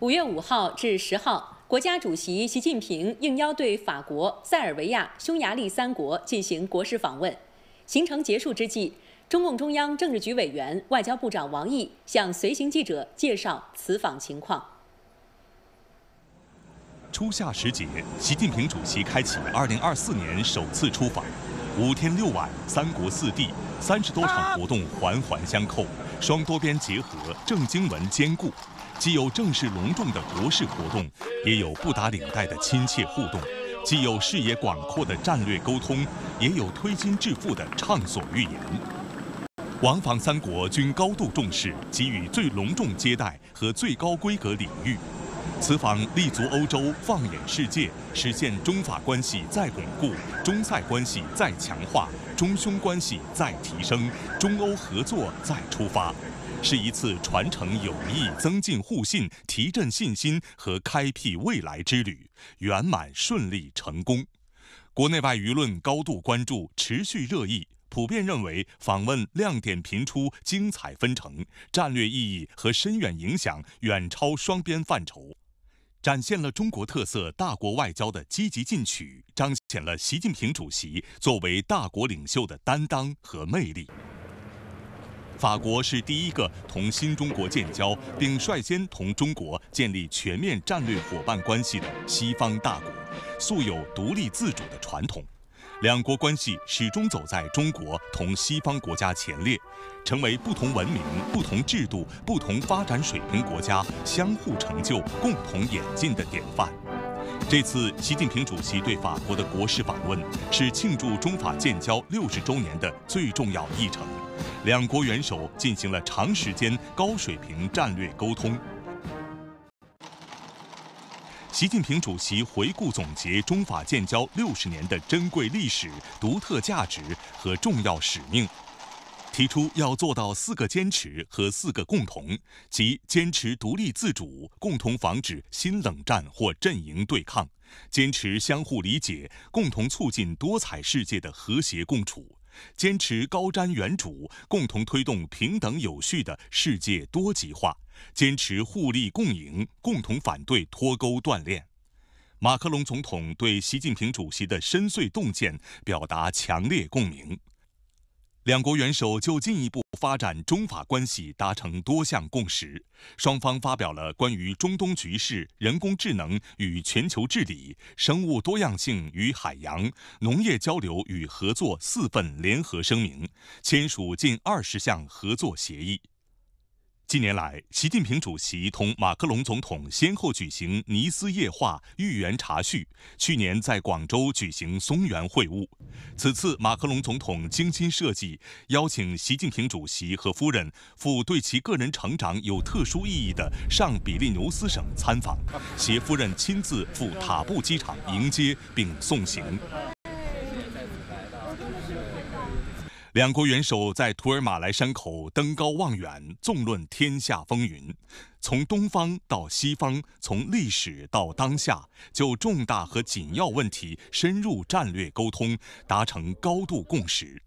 五月五号至十号，国家主席习近平应邀对法国、塞尔维亚、匈牙利三国进行国事访问。行程结束之际，中共中央政治局委员、外交部长王毅向随行记者介绍此访情况。初夏时节，习近平主席开启2024年首次出访。五天六晚，三国四地，三十多场活动环环相扣，双多边结合，正经文兼顾，既有正式隆重的国事活动，也有不打领带的亲切互动，既有视野广阔的战略沟通，也有推心置腹的畅所欲言。王访三国均高度重视，给予最隆重接待和最高规格礼遇。此访立足欧洲，放眼世界，实现中法关系再巩固、中塞关系再强化、中匈关系再提升、中欧合作再出发，是一次传承友谊、增进互信、提振信心和开辟未来之旅，圆满顺利成功。国内外舆论高度关注，持续热议。普遍认为，访问亮点频出、精彩纷呈，战略意义和深远影响远超双边范畴，展现了中国特色大国外交的积极进取，彰显了习近平主席作为大国领袖的担当和魅力。法国是第一个同新中国建交，并率先同中国建立全面战略伙伴关系的西方大国，素有独立自主的传统。两国关系始终走在中国同西方国家前列，成为不同文明、不同制度、不同发展水平国家相互成就、共同演进的典范。这次习近平主席对法国的国事访问，是庆祝中法建交六十周年的最重要议程。两国元首进行了长时间、高水平战略沟通。习近平主席回顾总结中法建交六十年的珍贵历史、独特价值和重要使命，提出要做到四个坚持和四个共同，即坚持独立自主，共同防止新冷战或阵营对抗；坚持相互理解，共同促进多彩世界的和谐共处。坚持高瞻远瞩，共同推动平等有序的世界多极化；坚持互利共赢，共同反对脱钩断链。马克龙总统对习近平主席的深邃洞见表达强烈共鸣。两国元首就进一步发展中法关系达成多项共识，双方发表了关于中东局势、人工智能与全球治理、生物多样性与海洋、农业交流与合作四份联合声明，签署近二十项合作协议。近年来，习近平主席同马克龙总统先后举行尼斯夜话、豫园茶叙。去年在广州举行松园会晤。此次，马克龙总统精心设计，邀请习近平主席和夫人赴对其个人成长有特殊意义的上比利牛斯省参访，携夫人亲自赴塔布机场迎接并送行。两国元首在图尔马来山口登高望远，纵论天下风云，从东方到西方，从历史到当下，就重大和紧要问题深入战略沟通，达成高度共识。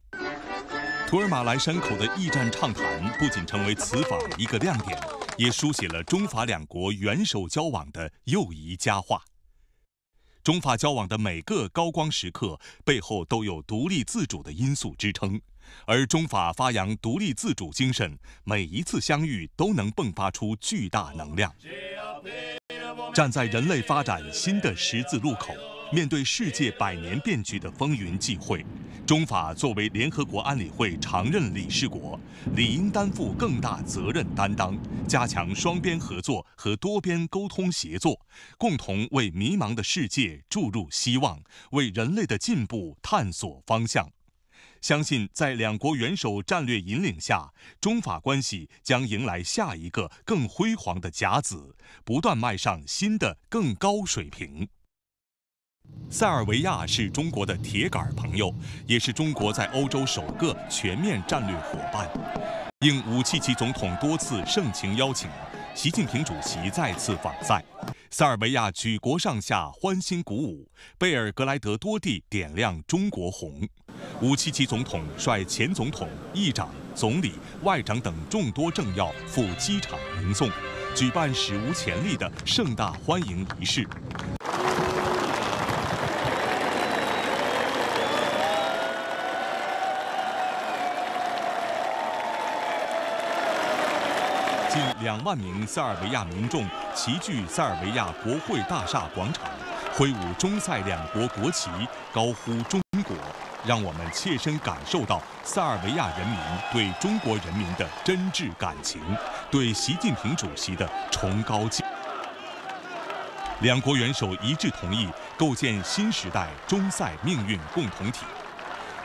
图尔马来山口的驿站畅谈不仅成为此访一个亮点，也书写了中法两国元首交往的又一佳话。中法交往的每个高光时刻背后都有独立自主的因素支撑。而中法发扬独立自主精神，每一次相遇都能迸发出巨大能量。站在人类发展新的十字路口，面对世界百年变局的风云际会，中法作为联合国安理会常任理事国，理应担负更大责任担当，加强双边合作和多边沟通协作，共同为迷茫的世界注入希望，为人类的进步探索方向。相信在两国元首战略引领下，中法关系将迎来下一个更辉煌的甲子，不断迈上新的更高水平。塞尔维亚是中国的铁杆朋友，也是中国在欧洲首个全面战略伙伴。应武契奇总统多次盛情邀请，习近平主席再次访塞，塞尔维亚举国上下欢欣鼓舞，贝尔格莱德多地点亮中国红。武契奇总统率前总统、议长、总理、外长等众多政要赴机场迎送，举办史无前例的盛大欢迎仪式。近两万名塞尔维亚民众齐聚塞尔维亚国会大厦广场，挥舞中塞两国国旗，高呼中。让我们切身感受到塞尔维亚人民对中国人民的真挚感情，对习近平主席的崇高敬。两国元首一致同意构建新时代中塞命运共同体。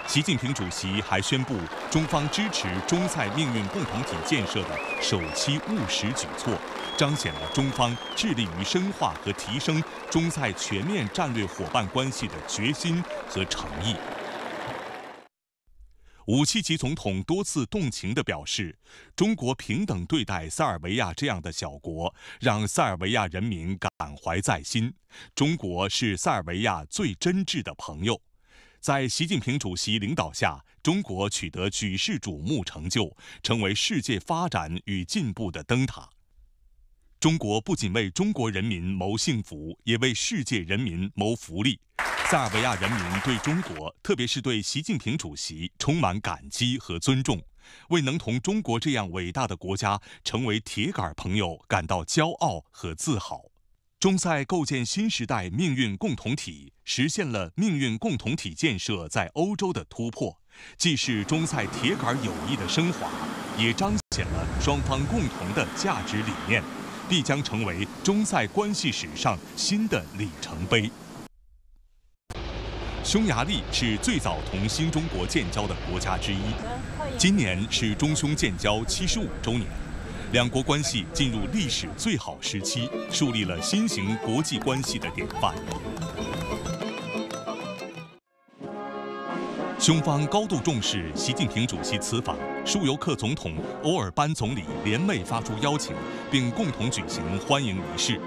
习近平主席还宣布中方支持中塞命运共同体建设的首期务实举措，彰显了中方致力于深化和提升中塞全面战略伙伴关系的决心和诚意。武契奇总统多次动情地表示：“中国平等对待塞尔维亚这样的小国，让塞尔维亚人民感怀在心。中国是塞尔维亚最真挚的朋友。在习近平主席领导下，中国取得举世瞩目成就，成为世界发展与进步的灯塔。中国不仅为中国人民谋幸福，也为世界人民谋福利。”塞尔维亚人民对中国，特别是对习近平主席充满感激和尊重，为能同中国这样伟大的国家成为铁杆朋友感到骄傲和自豪。中塞构建新时代命运共同体，实现了命运共同体建设在欧洲的突破，既是中塞铁杆友谊的升华，也彰显了双方共同的价值理念，必将成为中塞关系史上新的里程碑。匈牙利是最早同新中国建交的国家之一。今年是中匈建交75周年，两国关系进入历史最好时期，树立了新型国际关系的典范。匈方高度重视习近平主席此访，舒尤克总统、欧尔班总理联袂发出邀请，并共同举行欢迎仪式。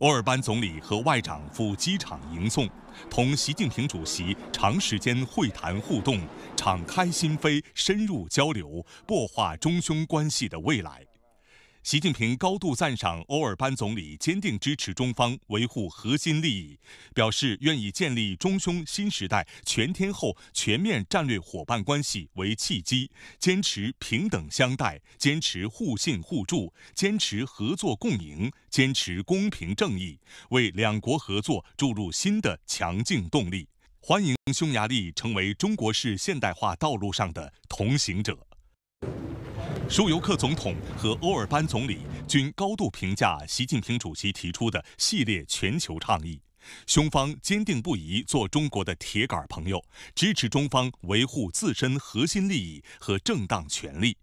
欧尔班总理和外长赴机场迎送，同习近平主席长时间会谈互动，敞开心扉，深入交流，擘画中匈关系的未来。习近平高度赞赏欧尔班总理坚定支持中方维护核心利益，表示愿意建立中匈新时代全天候全面战略伙伴关系为契机，坚持平等相待，坚持互信互助，坚持合作共赢，坚持公平正义，为两国合作注入新的强劲动力。欢迎匈牙利成为中国式现代化道路上的同行者。舒尤克总统和欧尔班总理均高度评价习近平主席提出的系列全球倡议，中方坚定不移做中国的铁杆朋友，支持中方维护自身核心利益和正当权利。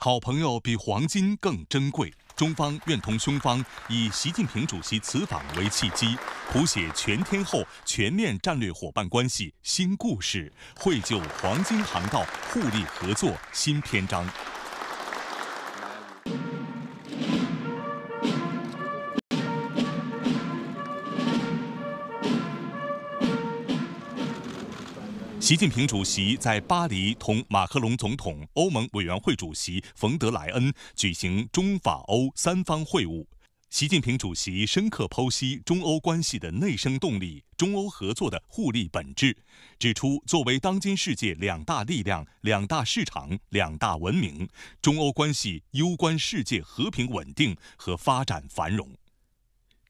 好朋友比黄金更珍贵，中方愿同匈方以习近平主席此访为契机，谱写全天候全面战略伙伴关系新故事，绘就黄金航道互利合作新篇章。习近平主席在巴黎同马克龙总统、欧盟委员会主席冯德莱恩举行中法欧三方会晤。习近平主席深刻剖析中欧关系的内生动力、中欧合作的互利本质，指出，作为当今世界两大力量、两大市场、两大文明，中欧关系攸关世界和平稳定和发展繁荣。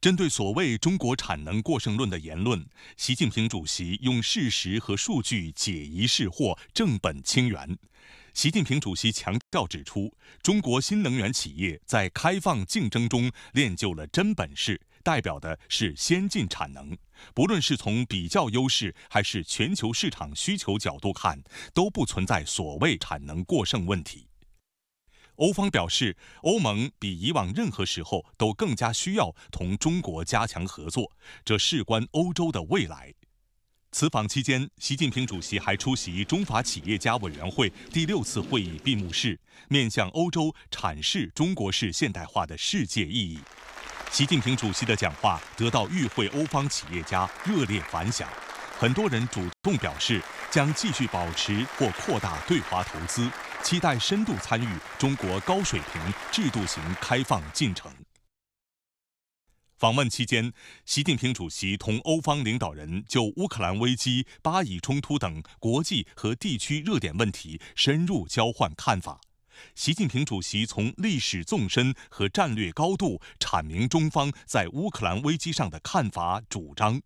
针对所谓“中国产能过剩论”的言论，习近平主席用事实和数据解疑释惑、正本清源。习近平主席强调指出，中国新能源企业在开放竞争中练就了真本事，代表的是先进产能。不论是从比较优势还是全球市场需求角度看，都不存在所谓产能过剩问题。欧方表示，欧盟比以往任何时候都更加需要同中国加强合作，这事关欧洲的未来。此访期间，习近平主席还出席中法企业家委员会第六次会议闭幕式，面向欧洲阐释中国式现代化的世界意义。习近平主席的讲话得到与会欧方企业家热烈反响，很多人主动表示将继续保持或扩大对华投资。期待深度参与中国高水平制度型开放进程。访问期间，习近平主席同欧方领导人就乌克兰危机、巴以冲突等国际和地区热点问题深入交换看法。习近平主席从历史纵深和战略高度阐明中方在乌克兰危机上的看法主张。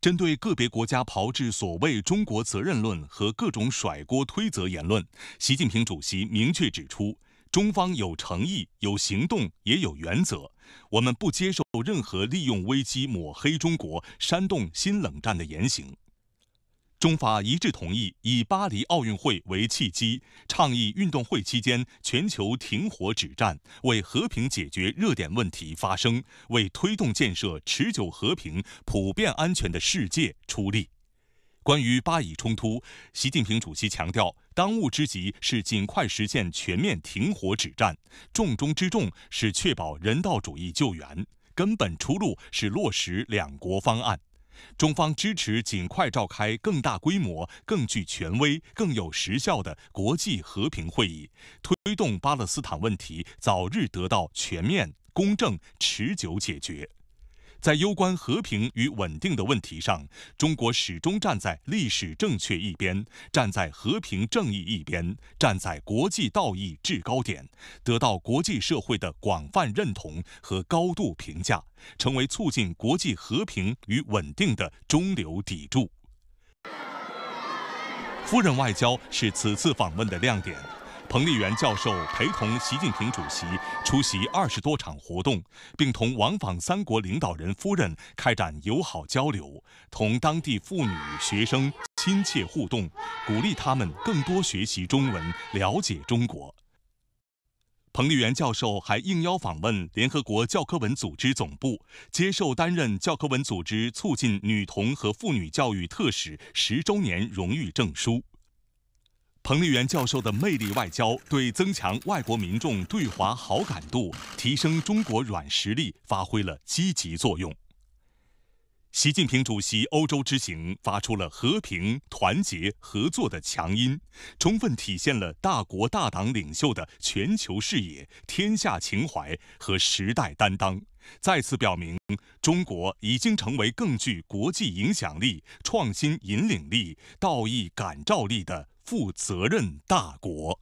针对个别国家炮制所谓“中国责任论”和各种甩锅推责言论，习近平主席明确指出，中方有诚意、有行动、也有原则，我们不接受任何利用危机抹黑中国、煽动新冷战的言行。中法一致同意，以巴黎奥运会为契机，倡议运动会期间全球停火止战，为和平解决热点问题发声，为推动建设持久和平、普遍安全的世界出力。关于巴以冲突，习近平主席强调，当务之急是尽快实现全面停火止战，重中之重是确保人道主义救援，根本出路是落实两国方案。中方支持尽快召开更大规模、更具权威、更有实效的国际和平会议，推动巴勒斯坦问题早日得到全面、公正、持久解决。在攸关和平与稳定的问题上，中国始终站在历史正确一边，站在和平正义一边，站在国际道义制高点，得到国际社会的广泛认同和高度评价，成为促进国际和平与稳定的中流砥柱。夫人外交是此次访问的亮点。彭丽媛教授陪同习近平主席出席二十多场活动，并同往访三国领导人夫人开展友好交流，同当地妇女学生亲切互动，鼓励他们更多学习中文，了解中国。彭丽媛教授还应邀访问联合国教科文组织总部，接受担任教科文组织促进女童和妇女教育特使十周年荣誉证书。彭丽媛教授的魅力外交，对增强外国民众对华好感度、提升中国软实力发挥了积极作用。习近平主席欧洲之行发出了和平、团结、合作的强音，充分体现了大国大党领袖的全球视野、天下情怀和时代担当，再次表明中国已经成为更具国际影响力、创新引领力、道义感召力的。负责任大国。